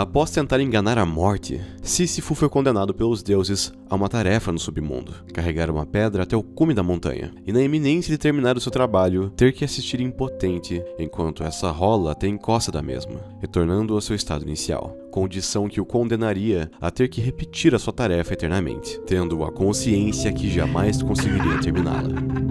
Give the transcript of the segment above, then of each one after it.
Após tentar enganar a morte, Sísifo foi condenado pelos deuses a uma tarefa no submundo, carregar uma pedra até o cume da montanha, e na iminência de terminar o seu trabalho, ter que assistir impotente enquanto essa rola até encosta da mesma, retornando ao seu estado inicial, condição que o condenaria a ter que repetir a sua tarefa eternamente, tendo a consciência que jamais conseguiria terminá-la.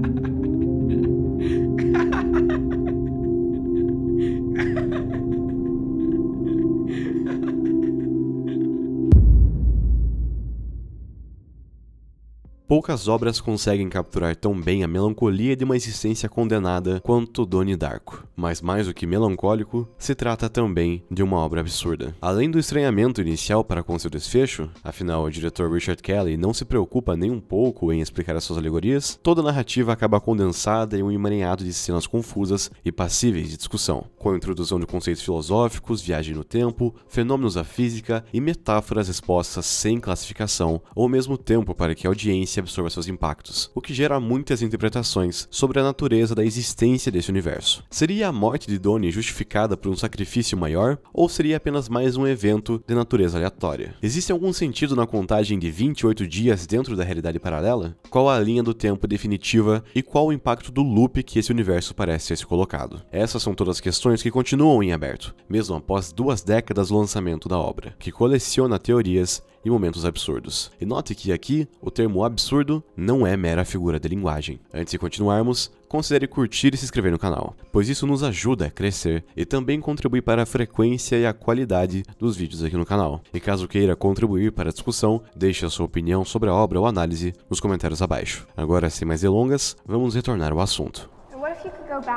Poucas obras conseguem capturar tão bem a melancolia de uma existência condenada quanto Doni Darko, mas mais do que melancólico, se trata também de uma obra absurda. Além do estranhamento inicial para com seu desfecho, afinal o diretor Richard Kelly não se preocupa nem um pouco em explicar as suas alegorias, toda a narrativa acaba condensada em um emaranhado de cenas confusas e passíveis de discussão, com a introdução de conceitos filosóficos, viagem no tempo, fenômenos da física e metáforas expostas sem classificação ou mesmo tempo para que a audiência se absorva seus impactos, o que gera muitas interpretações sobre a natureza da existência desse universo. Seria a morte de Donnie justificada por um sacrifício maior, ou seria apenas mais um evento de natureza aleatória? Existe algum sentido na contagem de 28 dias dentro da realidade paralela? Qual a linha do tempo definitiva e qual o impacto do loop que esse universo parece ter se colocado? Essas são todas as questões que continuam em aberto, mesmo após duas décadas do lançamento da obra, que coleciona teorias e momentos absurdos. E note que aqui o termo absurdo não é mera figura de linguagem. Antes de continuarmos, considere curtir e se inscrever no canal, pois isso nos ajuda a crescer e também contribui para a frequência e a qualidade dos vídeos aqui no canal. E caso queira contribuir para a discussão, deixe a sua opinião sobre a obra ou análise nos comentários abaixo. Agora, sem mais delongas, vamos retornar ao assunto. And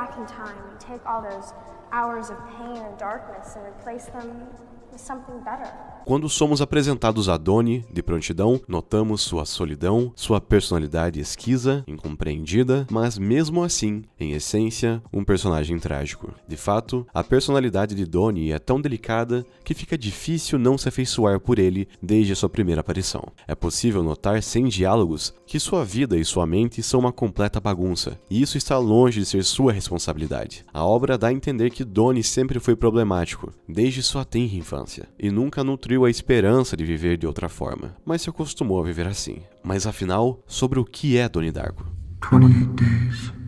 quando somos apresentados a Doni, de prontidão, notamos sua solidão, sua personalidade esquisita, incompreendida, mas mesmo assim, em essência, um personagem trágico. De fato, a personalidade de Doni é tão delicada que fica difícil não se afeiçoar por ele desde a sua primeira aparição. É possível notar sem diálogos que sua vida e sua mente são uma completa bagunça, e isso está longe de ser sua responsabilidade. A obra dá a entender que Doni sempre foi problemático, desde sua tenra infância infância e nunca nutriu a esperança de viver de outra forma, mas se acostumou a viver assim. Mas afinal, sobre o que é Doni Darko? 28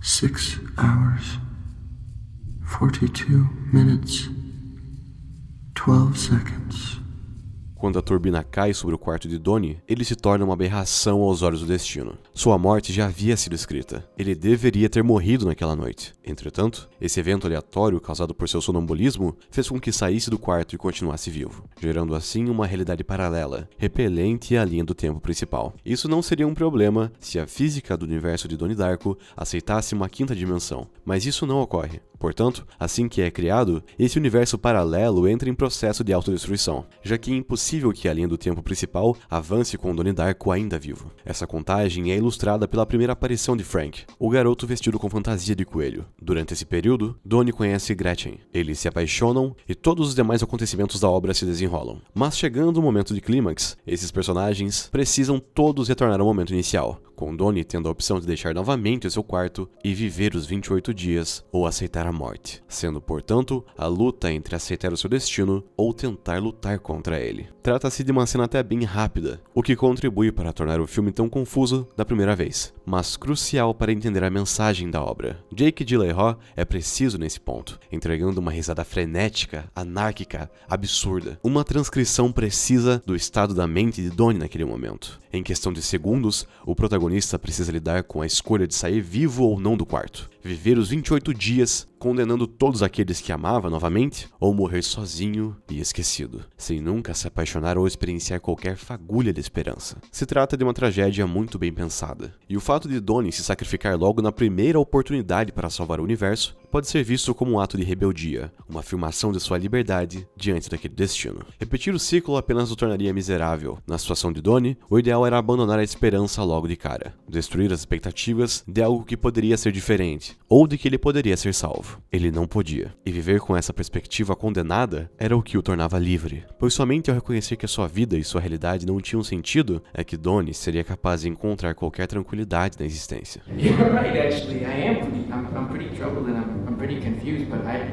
6 42 12 quando a turbina cai sobre o quarto de Donnie, ele se torna uma aberração aos olhos do destino. Sua morte já havia sido escrita. Ele deveria ter morrido naquela noite. Entretanto, esse evento aleatório causado por seu sonambulismo fez com que saísse do quarto e continuasse vivo, gerando assim uma realidade paralela, repelente à linha do tempo principal. Isso não seria um problema se a física do universo de Donnie Darko aceitasse uma quinta dimensão, mas isso não ocorre. Portanto, assim que é criado, esse universo paralelo entra em processo de autodestruição, já que é impossível que a linha do tempo principal avance com Donnie Darko ainda vivo. Essa contagem é ilustrada pela primeira aparição de Frank, o garoto vestido com fantasia de coelho. Durante esse período, Donnie conhece Gretchen. Eles se apaixonam e todos os demais acontecimentos da obra se desenrolam. Mas chegando o momento de clímax, esses personagens precisam todos retornar ao momento inicial, com Donnie tendo a opção de deixar novamente o seu quarto e viver os 28 dias ou aceitar a a morte, sendo, portanto, a luta entre aceitar o seu destino ou tentar lutar contra ele. Trata-se de uma cena até bem rápida, o que contribui para tornar o filme tão confuso da primeira vez, mas crucial para entender a mensagem da obra. Jake Gyllenhaal é preciso nesse ponto, entregando uma risada frenética, anárquica, absurda. Uma transcrição precisa do estado da mente de Donnie naquele momento. Em questão de segundos, o protagonista precisa lidar com a escolha de sair vivo ou não do quarto viver os 28 dias condenando todos aqueles que amava novamente, ou morrer sozinho e esquecido, sem nunca se apaixonar ou experienciar qualquer fagulha de esperança. Se trata de uma tragédia muito bem pensada, e o fato de Donnie se sacrificar logo na primeira oportunidade para salvar o universo pode ser visto como um ato de rebeldia, uma afirmação de sua liberdade diante daquele destino. Repetir o ciclo apenas o tornaria miserável. Na situação de Donnie, o ideal era abandonar a esperança logo de cara, destruir as expectativas de algo que poderia ser diferente, ou de que ele poderia ser salvo. Ele não podia, e viver com essa perspectiva condenada era o que o tornava livre, pois somente ao reconhecer que a sua vida e sua realidade não tinham sentido é que Donnie seria capaz de encontrar qualquer tranquilidade na existência. You're right, actually. I am pretty, I'm, I'm pretty troubled and I'm I'm, pretty confused, but I,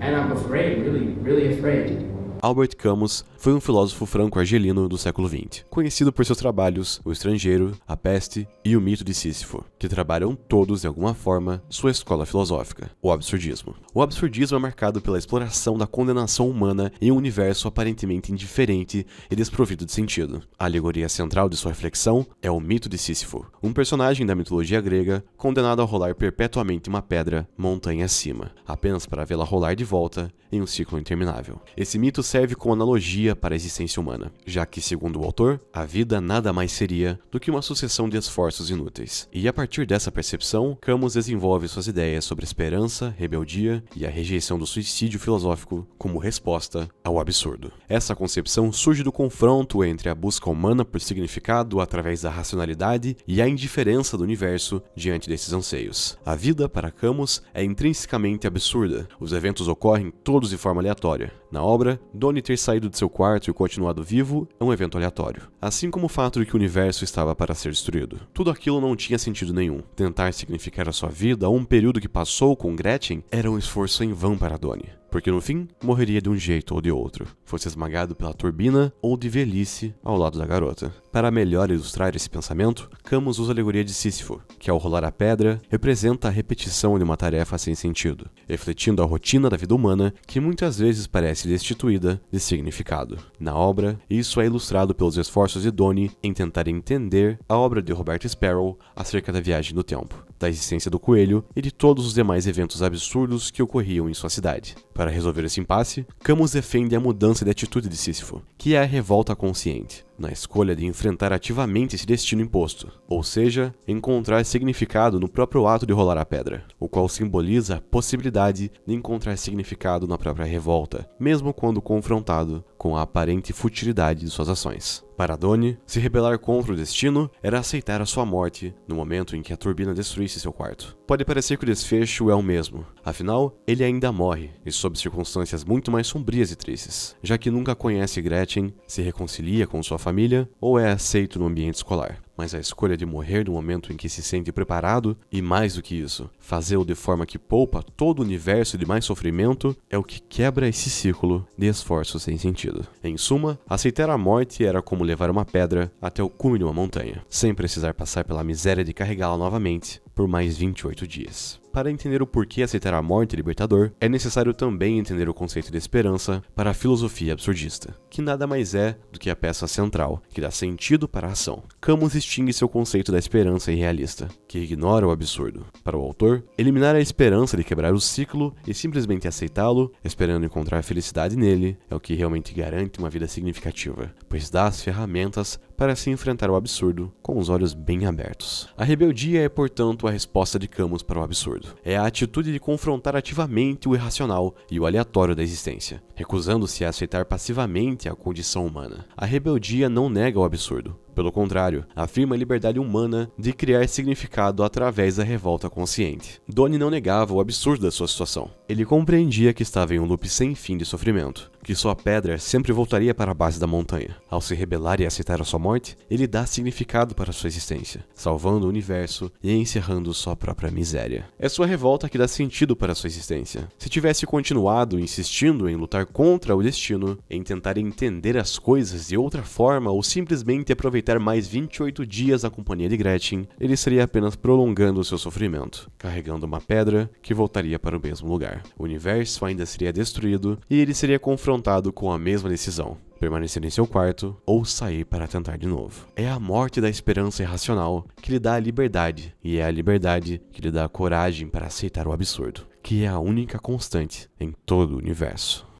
and I'm afraid, really, really afraid. Albert Camus foi um filósofo franco-argelino do século XX, conhecido por seus trabalhos O Estrangeiro, A Peste e O Mito de Sísifo, que trabalham todos, de alguma forma, sua escola filosófica, o absurdismo. O absurdismo é marcado pela exploração da condenação humana em um universo aparentemente indiferente e desprovido de sentido. A alegoria central de sua reflexão é o mito de Sísifo, um personagem da mitologia grega condenado a rolar perpetuamente uma pedra montanha acima, apenas para vê-la rolar de volta em um ciclo interminável. Esse mito serve como analogia para a existência humana, já que, segundo o autor, a vida nada mais seria do que uma sucessão de esforços inúteis. E a partir dessa percepção, Camus desenvolve suas ideias sobre esperança, rebeldia e a rejeição do suicídio filosófico como resposta ao absurdo. Essa concepção surge do confronto entre a busca humana por significado através da racionalidade e a indiferença do universo diante desses anseios. A vida, para Camus, é intrinsecamente absurda. Os eventos ocorrem todos de forma aleatória. Na obra, Donnie ter saído de seu quarto e continuado vivo é um evento aleatório, assim como o fato de que o universo estava para ser destruído. Tudo aquilo não tinha sentido nenhum. Tentar significar a sua vida ou um período que passou com Gretchen era um esforço em vão para Donnie porque no fim morreria de um jeito ou de outro, fosse esmagado pela turbina ou de velhice ao lado da garota. Para melhor ilustrar esse pensamento, Camus usa a alegoria de Sísifo, que ao rolar a pedra representa a repetição de uma tarefa sem sentido, refletindo a rotina da vida humana que muitas vezes parece destituída de significado. Na obra, isso é ilustrado pelos esforços de Donnie em tentar entender a obra de Robert Sparrow acerca da viagem no tempo da existência do coelho e de todos os demais eventos absurdos que ocorriam em sua cidade. Para resolver esse impasse, Camus defende a mudança de atitude de Sísifo, que é a revolta consciente na escolha de enfrentar ativamente esse destino imposto, ou seja, encontrar significado no próprio ato de rolar a pedra, o qual simboliza a possibilidade de encontrar significado na própria revolta, mesmo quando confrontado com a aparente futilidade de suas ações. Para Doni, se rebelar contra o destino era aceitar a sua morte no momento em que a turbina destruísse seu quarto. Pode parecer que o desfecho é o mesmo, afinal, ele ainda morre, e sob circunstâncias muito mais sombrias e tristes, já que nunca conhece Gretchen, se reconcilia com sua família família ou é aceito no ambiente escolar mas a escolha de morrer no momento em que se sente preparado, e mais do que isso, fazê-lo de forma que poupa todo o universo de mais sofrimento, é o que quebra esse ciclo de esforços sem sentido. Em suma, aceitar a morte era como levar uma pedra até o cume de uma montanha, sem precisar passar pela miséria de carregá-la novamente por mais 28 dias. Para entender o porquê aceitar a morte libertador, é necessário também entender o conceito de esperança para a filosofia absurdista, que nada mais é do que a peça central que dá sentido para a ação. Camus e extingue seu conceito da esperança irrealista, que ignora o absurdo. Para o autor, eliminar a esperança de quebrar o ciclo e simplesmente aceitá-lo, esperando encontrar felicidade nele, é o que realmente garante uma vida significativa, pois dá as ferramentas para se enfrentar o absurdo com os olhos bem abertos. A rebeldia é, portanto, a resposta de Camus para o absurdo. É a atitude de confrontar ativamente o irracional e o aleatório da existência, recusando-se a aceitar passivamente a condição humana. A rebeldia não nega o absurdo, pelo contrário, afirma a liberdade humana de criar significado através da revolta consciente. Donnie não negava o absurdo da sua situação. Ele compreendia que estava em um loop sem fim de sofrimento, que sua pedra sempre voltaria para a base da montanha. Ao se rebelar e aceitar a sua morte, ele dá significado para sua existência, salvando o universo e encerrando sua própria miséria. É sua revolta que dá sentido para sua existência. Se tivesse continuado insistindo em lutar contra o destino, em tentar entender as coisas de outra forma ou simplesmente aproveitar aproveitar mais 28 dias a companhia de Gretchen, ele seria apenas prolongando seu sofrimento, carregando uma pedra que voltaria para o mesmo lugar. O universo ainda seria destruído e ele seria confrontado com a mesma decisão permanecer em seu quarto ou sair para tentar de novo. É a morte da esperança irracional que lhe dá a liberdade, e é a liberdade que lhe dá a coragem para aceitar o absurdo, que é a única constante em todo o universo.